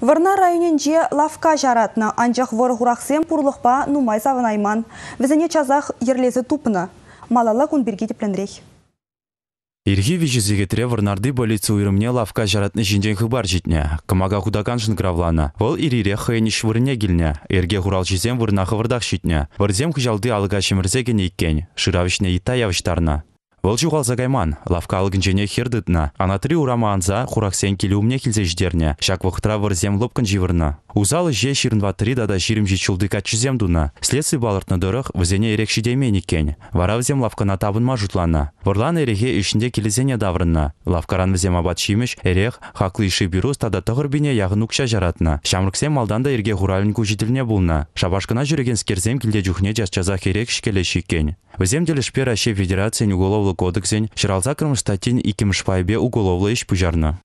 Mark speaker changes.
Speaker 1: Варна районен же лавка жаратна, анжақ вор ғурақсен пұрлықпа нумай завынайман. Візіне чазақ ерлезі тупны. Малала күнберге деплендірей.
Speaker 2: Ирхи вижизеге треварнарды полиция уйрымне лавка жаратны жинжен хыбар житне. Кымага худакан гравлана. Вол ирире хайниш вырне ерге Эрге хурал жизем вырна хывырдах житне. Вырзем хыжалды алга шимирзеген иккен. ита явыштарна. Вăлчу загайман, лавка лавкалыгын жене хердытна, анатри урама анса хураксен умне хилсе жидерне, шак вăхтра вăрзем лопкан живырна. Узалы же 23 дада жирімжі чулды каччызем дуна. Следствие балыртны дырық візене ерекші деймен екен. Вара візем лавкана табынма жұтлана. Варлан ереге ішінде келезене даврынна. Лавкаран взем абат шимыш, эрех, хаклы иши бюрус тада тұғыр бине яғын ұқша жаратна. малдан малданда ерге хуралын көжетіліне бұлна. Шабашқына жүреген скерзем келде жүхне жасчаза керек шкелеш Віземделі шпер аше
Speaker 3: федерация уголовлы кодексен, шыралса кірміш статин шпайбе уголовлы еш пұжарны.